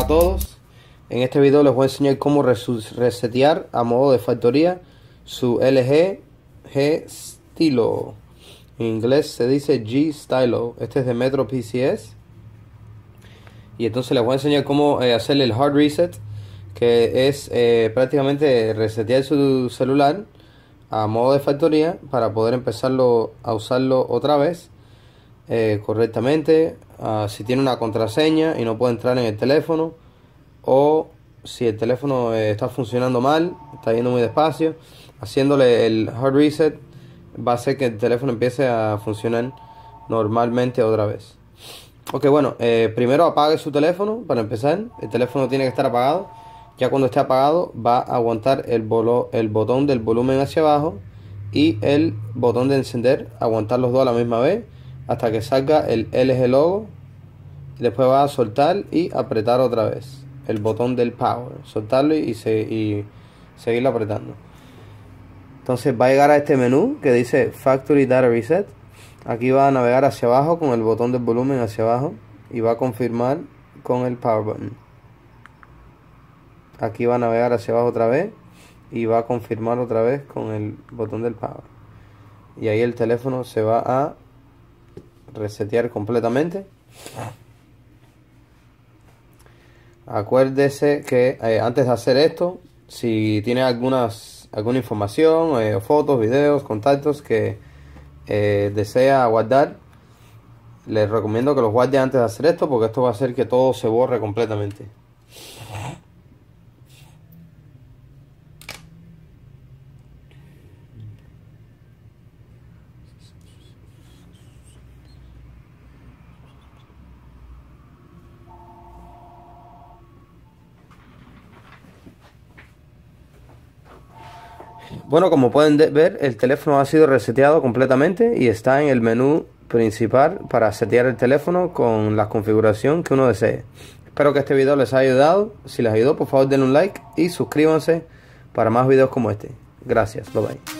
a todos, en este vídeo les voy a enseñar cómo resetear a modo de factoría su LG G Stylo. En inglés se dice G Stylo, este es de Metro PCS. Y entonces les voy a enseñar cómo hacer eh, hacerle el hard reset, que es eh, prácticamente resetear su celular a modo de factoría para poder empezarlo a usarlo otra vez eh, correctamente, ah, si tiene una contraseña y no puede entrar en el teléfono, o si el teléfono eh, está funcionando mal, está yendo muy despacio, haciéndole el hard reset va a hacer que el teléfono empiece a funcionar normalmente otra vez. Ok, bueno, eh, primero apague su teléfono para empezar. El teléfono tiene que estar apagado. Ya cuando esté apagado va a aguantar el, bolo, el botón del volumen hacia abajo y el botón de encender, aguantar los dos a la misma vez hasta que salga el LG logo. Después va a soltar y apretar otra vez el botón del power. Soltarlo y, se, y seguirlo apretando. Entonces va a llegar a este menú que dice Factory Data Reset. Aquí va a navegar hacia abajo con el botón del volumen hacia abajo y va a confirmar con el power button. Aquí va a navegar hacia abajo otra vez y va a confirmar otra vez con el botón del power. Y ahí el teléfono se va a resetear completamente. Acuérdese que eh, antes de hacer esto, si tiene algunas, alguna información, eh, fotos, videos, contactos que eh, desea guardar, les recomiendo que los guarde antes de hacer esto porque esto va a hacer que todo se borre completamente. Bueno, como pueden ver, el teléfono ha sido reseteado completamente y está en el menú principal para setear el teléfono con la configuración que uno desee. Espero que este video les haya ayudado. Si les ayudó, por favor denle un like y suscríbanse para más videos como este. Gracias, bye bye.